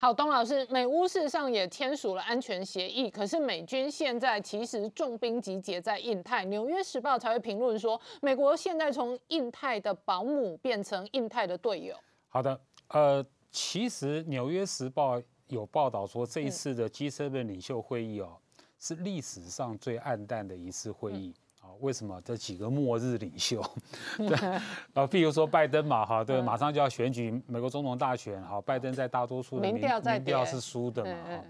好，东老师，美乌事实上也签署了安全协议，可是美军现在其实重兵集结在印太。纽约时报才会评论说，美国现在从印太的保姆变成印太的队友。好的，呃，其实纽约时报有报道说，这一次的 G7 领袖会议哦，是历史上最暗淡的一次会议。为什么这几个末日领袖？对，啊，比如说拜登嘛，哈，对，马上就要选举美国总统大选，哈，拜登在大多数人民调是输的嘛，哈。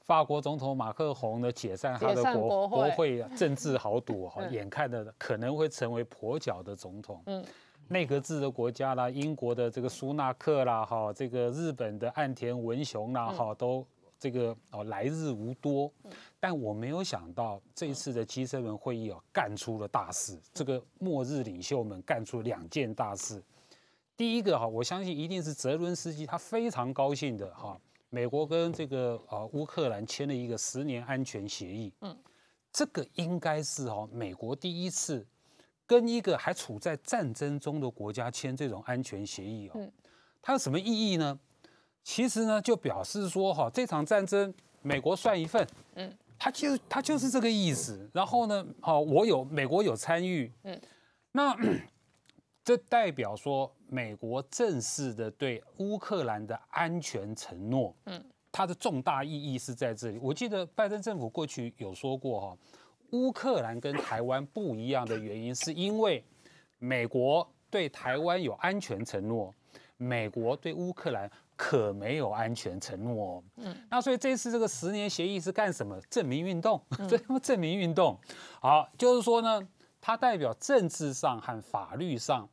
法国总统马克龙的解散他的国国会政治豪赌，哈，眼看的可能会成为跛脚的总统。嗯，内阁制的国家啦，英国的这个苏纳克啦，哈，这个日本的岸田文雄啦，哈，都这个哦，来日无多。但我没有想到这一次的基辛文会议哦，干出了大事。这个末日领袖们干出两件大事。第一个哈，我相信一定是泽伦斯基，他非常高兴的哈，美国跟这个呃乌克兰签了一个十年安全协议。嗯，这个应该是哈美国第一次跟一个还处在战争中的国家签这种安全协议哦。它有什么意义呢？其实呢，就表示说哈这场战争美国算一份。嗯。他就他就是这个意思，然后呢，好，我有美国有参与，嗯，那 这代表说美国正式的对乌克兰的安全承诺，嗯，它的重大意义是在这里。我记得拜登政府过去有说过哈，乌克兰跟台湾不一样的原因，是因为美国对台湾有安全承诺，美国对乌克兰。可没有安全承诺哦。嗯，那所以这次这个十年协议是干什么？证明运动，对，证明运动。好，就是说呢，它代表政治上和法律上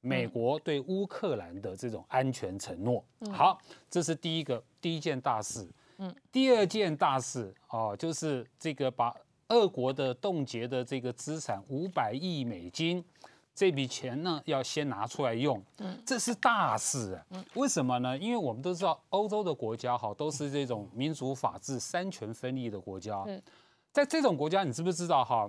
美国对乌克兰的这种安全承诺。好，这是第一个第一件大事。嗯，第二件大事哦，就是这个把俄国的冻结的这个资产五百亿美金。这笔钱呢，要先拿出来用，这是大事嗯，为什么呢？因为我们都知道，欧洲的国家哈，都是这种民主法治、三权分立的国家。在这种国家，你知不知道哈，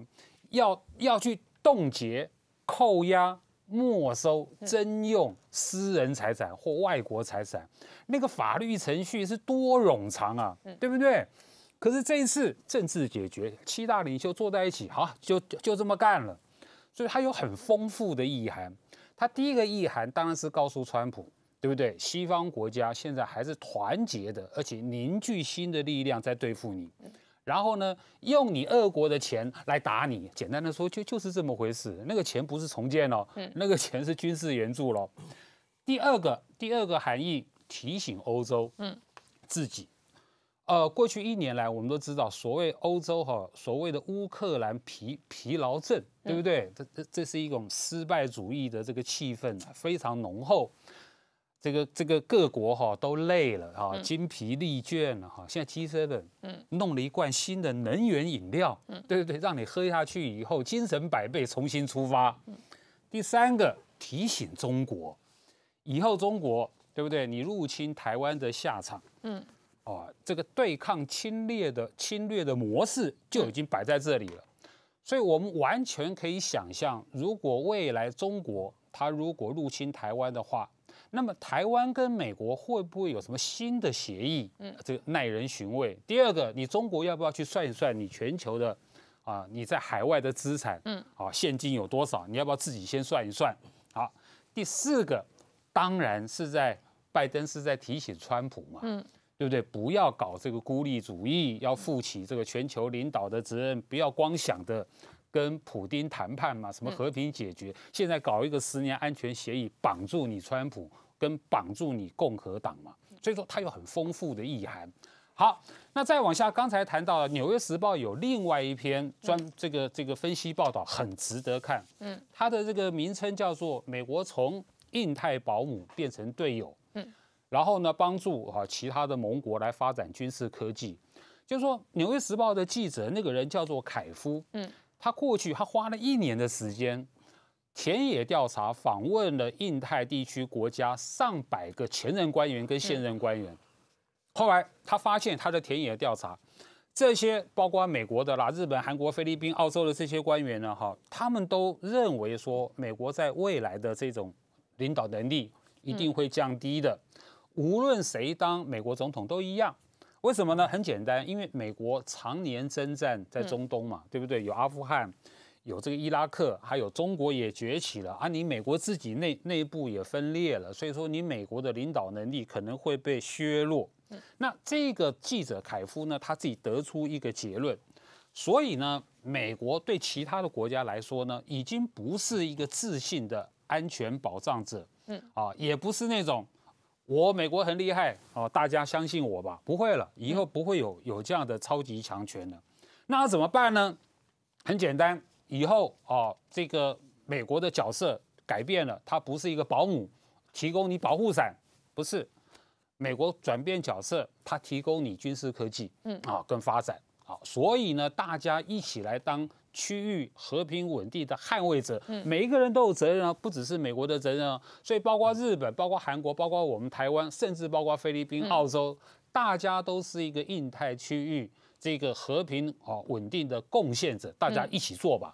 要要去冻结、扣押、没收、征用私人财产或外国财产，那个法律程序是多冗长啊，对不对？可是这一次政治解决，七大领袖坐在一起，好，就就这么干了。所以它有很丰富的意涵。它第一个意涵当然是告诉川普，对不对？西方国家现在还是团结的，而且凝聚新的力量在对付你。然后呢，用你俄国的钱来打你。简单的说，就就是这么回事。那个钱不是重建了，那个钱是军事援助了。第二个，第二个含义提醒欧洲，嗯，自己。呃，过去一年来，我们都知道所谓欧洲哈，所谓的乌克兰疲疲劳症，对不对？这这这是一种失败主义的这个气氛非常浓厚。这个这个各国哈都累了哈，精疲力倦了哈。现在七 s e 嗯，弄了一罐新的能源饮料，嗯，对对对，让你喝下去以后精神百倍，重新出发。第三个提醒中国，以后中国对不对？你入侵台湾的下场，嗯。啊，这个对抗侵略的侵略的模式就已经摆在这里了，所以我们完全可以想象，如果未来中国它如果入侵台湾的话，那么台湾跟美国会不会有什么新的协议？嗯，这个耐人寻味。第二个，你中国要不要去算一算你全球的，啊，你在海外的资产，嗯，啊，现金有多少？你要不要自己先算一算？好，第四个当然是在拜登是在提醒川普嘛，嗯。对不对？不要搞这个孤立主义，要负起这个全球领导的责任。不要光想着跟普丁谈判嘛，什么和平解决，现在搞一个十年安全协议，绑住你川普，跟绑住你共和党嘛。所以说它有很丰富的意涵。好，那再往下，刚才谈到《纽约时报》有另外一篇专这个这个分析报道，很值得看。嗯，它的这个名称叫做《美国从印太保姆变成队友》。嗯。然后呢，帮助啊其他的盟国来发展军事科技，就是说，《纽约时报》的记者那个人叫做凯夫，嗯，他过去他花了一年的时间田野调查，访问了印太地区国家上百个前任官员跟现任官员。后来他发现，他的田野调查，这些包括美国的啦、日本、韩国、菲律宾、澳洲的这些官员呢，哈，他们都认为说，美国在未来的这种领导能力一定会降低的。无论谁当美国总统都一样，为什么呢？很简单，因为美国常年征战在中东嘛，对不对？有阿富汗，有这个伊拉克，还有中国也崛起了啊！你美国自己内内部也分裂了，所以说你美国的领导能力可能会被削弱。那这个记者凯夫呢，他自己得出一个结论，所以呢，美国对其他的国家来说呢，已经不是一个自信的安全保障者，嗯啊，也不是那种。我美国很厉害哦，大家相信我吧，不会了，以后不会有有这样的超级强权了。那怎么办呢？很简单，以后啊，这个美国的角色改变了，它不是一个保姆，提供你保护伞，不是。美国转变角色，它提供你军事科技啊，跟发展。好，所以呢，大家一起来当区域和平稳定的捍卫者。嗯，每一个人都有责任啊，不只是美国的责任啊。所以包括日本、包括韩国、包括我们台湾，甚至包括菲律宾、澳洲，大家都是一个印太区域这个和平啊稳定的贡献者。大家一起做吧。